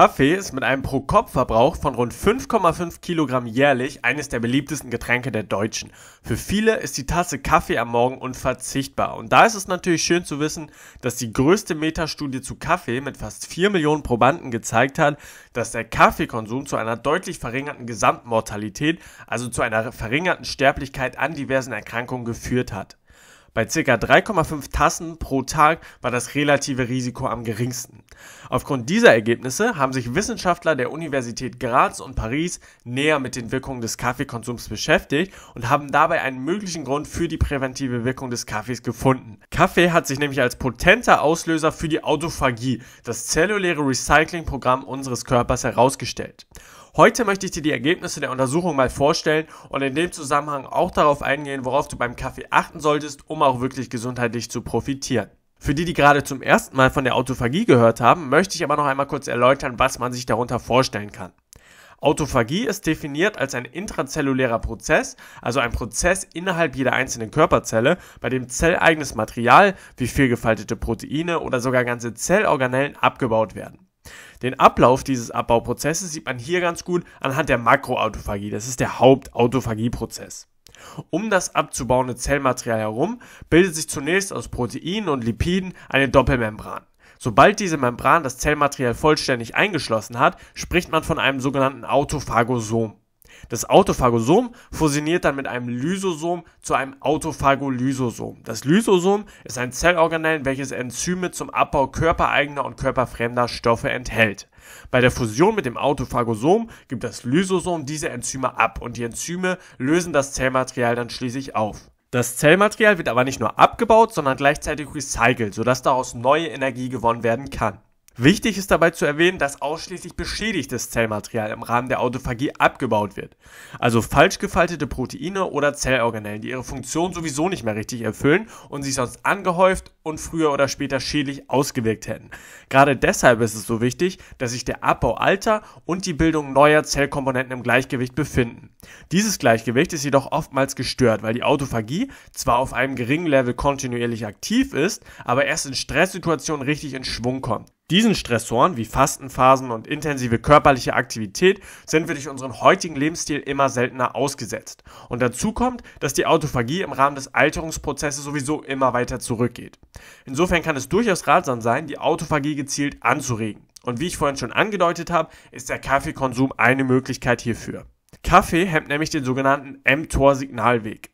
Kaffee ist mit einem Pro-Kopf-Verbrauch von rund 5,5 Kilogramm jährlich eines der beliebtesten Getränke der Deutschen. Für viele ist die Tasse Kaffee am Morgen unverzichtbar. Und da ist es natürlich schön zu wissen, dass die größte Metastudie zu Kaffee mit fast 4 Millionen Probanden gezeigt hat, dass der Kaffeekonsum zu einer deutlich verringerten Gesamtmortalität, also zu einer verringerten Sterblichkeit an diversen Erkrankungen geführt hat. Bei ca. 3,5 Tassen pro Tag war das relative Risiko am geringsten. Aufgrund dieser Ergebnisse haben sich Wissenschaftler der Universität Graz und Paris näher mit den Wirkungen des Kaffeekonsums beschäftigt und haben dabei einen möglichen Grund für die präventive Wirkung des Kaffees gefunden. Kaffee hat sich nämlich als potenter Auslöser für die Autophagie, das zelluläre Recyclingprogramm unseres Körpers herausgestellt. Heute möchte ich dir die Ergebnisse der Untersuchung mal vorstellen und in dem Zusammenhang auch darauf eingehen, worauf du beim Kaffee achten solltest, um auch wirklich gesundheitlich zu profitieren. Für die, die gerade zum ersten Mal von der Autophagie gehört haben, möchte ich aber noch einmal kurz erläutern, was man sich darunter vorstellen kann. Autophagie ist definiert als ein intrazellulärer Prozess, also ein Prozess innerhalb jeder einzelnen Körperzelle, bei dem zelleigenes Material wie vielgefaltete Proteine oder sogar ganze Zellorganellen abgebaut werden. Den Ablauf dieses Abbauprozesses sieht man hier ganz gut anhand der Makroautophagie. Das ist der Hauptautophagieprozess. Um das abzubauende Zellmaterial herum bildet sich zunächst aus Proteinen und Lipiden eine Doppelmembran. Sobald diese Membran das Zellmaterial vollständig eingeschlossen hat, spricht man von einem sogenannten Autophagosom. Das Autophagosom fusioniert dann mit einem Lysosom zu einem Autophagolysosom. Das Lysosom ist ein Zellorganell, welches Enzyme zum Abbau körpereigener und körperfremder Stoffe enthält. Bei der Fusion mit dem Autophagosom gibt das Lysosom diese Enzyme ab und die Enzyme lösen das Zellmaterial dann schließlich auf. Das Zellmaterial wird aber nicht nur abgebaut, sondern gleichzeitig recycelt, sodass daraus neue Energie gewonnen werden kann. Wichtig ist dabei zu erwähnen, dass ausschließlich beschädigtes Zellmaterial im Rahmen der Autophagie abgebaut wird. Also falsch gefaltete Proteine oder Zellorganellen, die ihre Funktion sowieso nicht mehr richtig erfüllen und sich sonst angehäuft und früher oder später schädlich ausgewirkt hätten. Gerade deshalb ist es so wichtig, dass sich der Abbau alter und die Bildung neuer Zellkomponenten im Gleichgewicht befinden. Dieses Gleichgewicht ist jedoch oftmals gestört, weil die Autophagie zwar auf einem geringen Level kontinuierlich aktiv ist, aber erst in Stresssituationen richtig in Schwung kommt. Diesen Stressoren wie Fastenphasen und intensive körperliche Aktivität sind wir durch unseren heutigen Lebensstil immer seltener ausgesetzt. Und dazu kommt, dass die Autophagie im Rahmen des Alterungsprozesses sowieso immer weiter zurückgeht. Insofern kann es durchaus ratsam sein, die Autophagie gezielt anzuregen. Und wie ich vorhin schon angedeutet habe, ist der Kaffeekonsum eine Möglichkeit hierfür. Kaffee hemmt nämlich den sogenannten mTOR-Signalweg.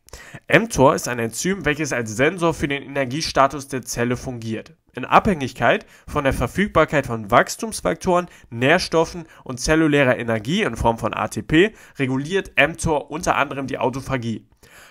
mTOR ist ein Enzym, welches als Sensor für den Energiestatus der Zelle fungiert. In Abhängigkeit von der Verfügbarkeit von Wachstumsfaktoren, Nährstoffen und zellulärer Energie in Form von ATP reguliert mTOR unter anderem die Autophagie.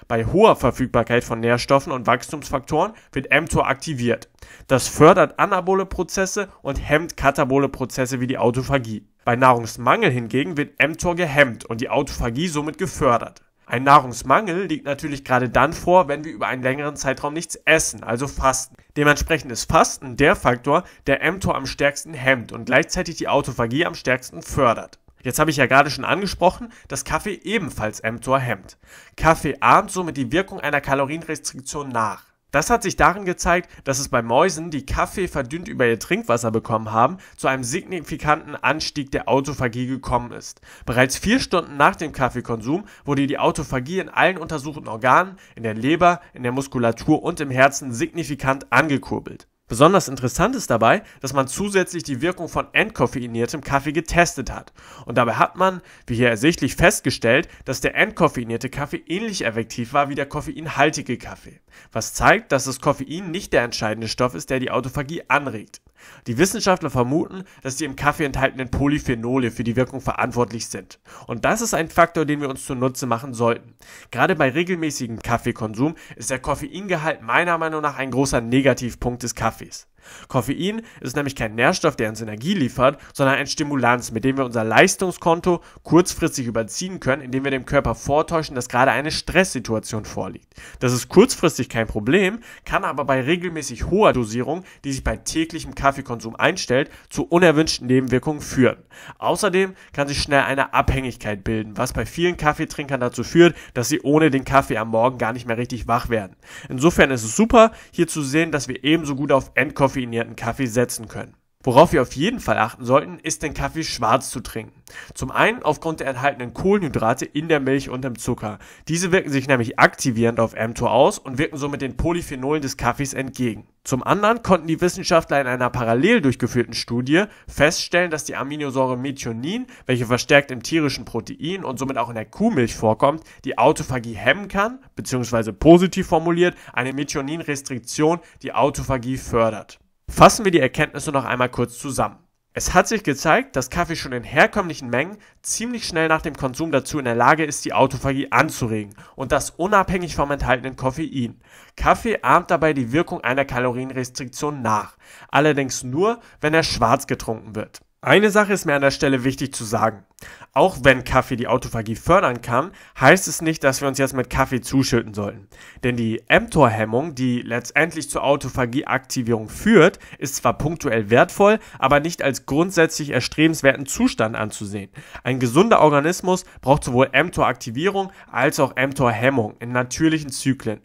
Bei hoher Verfügbarkeit von Nährstoffen und Wachstumsfaktoren wird mTOR aktiviert. Das fördert anabole Prozesse und hemmt katabole Prozesse wie die Autophagie. Bei Nahrungsmangel hingegen wird mTOR gehemmt und die Autophagie somit gefördert. Ein Nahrungsmangel liegt natürlich gerade dann vor, wenn wir über einen längeren Zeitraum nichts essen, also fasten. Dementsprechend ist Fasten der Faktor, der mTOR am stärksten hemmt und gleichzeitig die Autophagie am stärksten fördert. Jetzt habe ich ja gerade schon angesprochen, dass Kaffee ebenfalls mTOR hemmt. Kaffee ahmt somit die Wirkung einer Kalorienrestriktion nach. Das hat sich darin gezeigt, dass es bei Mäusen, die Kaffee verdünnt über ihr Trinkwasser bekommen haben, zu einem signifikanten Anstieg der Autophagie gekommen ist. Bereits vier Stunden nach dem Kaffeekonsum wurde die Autophagie in allen untersuchten Organen, in der Leber, in der Muskulatur und im Herzen signifikant angekurbelt Besonders interessant ist dabei, dass man zusätzlich die Wirkung von entkoffeiniertem Kaffee getestet hat. Und dabei hat man, wie hier ersichtlich, festgestellt, dass der entkoffeinierte Kaffee ähnlich effektiv war wie der koffeinhaltige Kaffee. Was zeigt, dass das Koffein nicht der entscheidende Stoff ist, der die Autophagie anregt. Die Wissenschaftler vermuten, dass die im Kaffee enthaltenen Polyphenole für die Wirkung verantwortlich sind. Und das ist ein Faktor, den wir uns zunutze machen sollten. Gerade bei regelmäßigem Kaffeekonsum ist der Koffeingehalt meiner Meinung nach ein großer Negativpunkt des Kaffees. Koffein ist nämlich kein Nährstoff, der uns Energie liefert, sondern ein Stimulanz, mit dem wir unser Leistungskonto kurzfristig überziehen können, indem wir dem Körper vortäuschen, dass gerade eine Stresssituation vorliegt. Das ist kurzfristig kein Problem, kann aber bei regelmäßig hoher Dosierung, die sich bei täglichem Kaffeekonsum einstellt, zu unerwünschten Nebenwirkungen führen. Außerdem kann sich schnell eine Abhängigkeit bilden, was bei vielen Kaffeetrinkern dazu führt, dass sie ohne den Kaffee am Morgen gar nicht mehr richtig wach werden. Insofern ist es super, hier zu sehen, dass wir ebenso gut auf Endkoffein koffeinierten Kaffee setzen können. Worauf wir auf jeden Fall achten sollten, ist den Kaffee schwarz zu trinken. Zum einen aufgrund der enthaltenen Kohlenhydrate in der Milch und im Zucker. Diese wirken sich nämlich aktivierend auf mTOR aus und wirken somit den Polyphenolen des Kaffees entgegen. Zum anderen konnten die Wissenschaftler in einer parallel durchgeführten Studie feststellen, dass die Aminosäure Methionin, welche verstärkt im tierischen Protein und somit auch in der Kuhmilch vorkommt, die Autophagie hemmen kann, beziehungsweise positiv formuliert, eine Methioninrestriktion die Autophagie fördert. Fassen wir die Erkenntnisse noch einmal kurz zusammen. Es hat sich gezeigt, dass Kaffee schon in herkömmlichen Mengen ziemlich schnell nach dem Konsum dazu in der Lage ist, die Autophagie anzuregen und das unabhängig vom enthaltenen Koffein. Kaffee ahmt dabei die Wirkung einer Kalorienrestriktion nach, allerdings nur, wenn er schwarz getrunken wird. Eine Sache ist mir an der Stelle wichtig zu sagen. Auch wenn Kaffee die Autophagie fördern kann, heißt es nicht, dass wir uns jetzt mit Kaffee zuschütten sollten. Denn die mTOR-Hemmung, die letztendlich zur Autophagieaktivierung führt, ist zwar punktuell wertvoll, aber nicht als grundsätzlich erstrebenswerten Zustand anzusehen. Ein gesunder Organismus braucht sowohl mTOR-Aktivierung als auch mTOR-Hemmung in natürlichen Zyklen.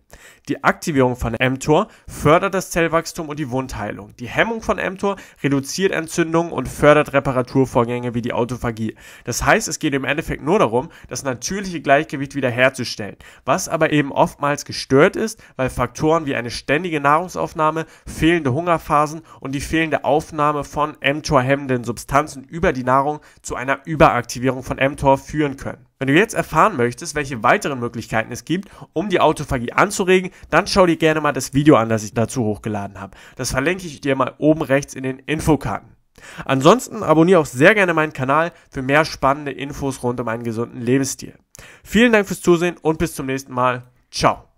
Die Aktivierung von mTOR fördert das Zellwachstum und die Wundheilung. Die Hemmung von mTOR reduziert Entzündungen und fördert Reparaturvorgänge wie die Autophagie. Das heißt, es geht im Endeffekt nur darum, das natürliche Gleichgewicht wiederherzustellen, was aber eben oftmals gestört ist, weil Faktoren wie eine ständige Nahrungsaufnahme, fehlende Hungerphasen und die fehlende Aufnahme von mTOR-hemmenden Substanzen über die Nahrung zu einer Überaktivierung von mTOR führen können. Wenn du jetzt erfahren möchtest, welche weiteren Möglichkeiten es gibt, um die Autophagie anzuregen, dann schau dir gerne mal das Video an, das ich dazu hochgeladen habe. Das verlinke ich dir mal oben rechts in den Infokarten. Ansonsten abonniere auch sehr gerne meinen Kanal für mehr spannende Infos rund um einen gesunden Lebensstil. Vielen Dank fürs Zusehen und bis zum nächsten Mal. Ciao.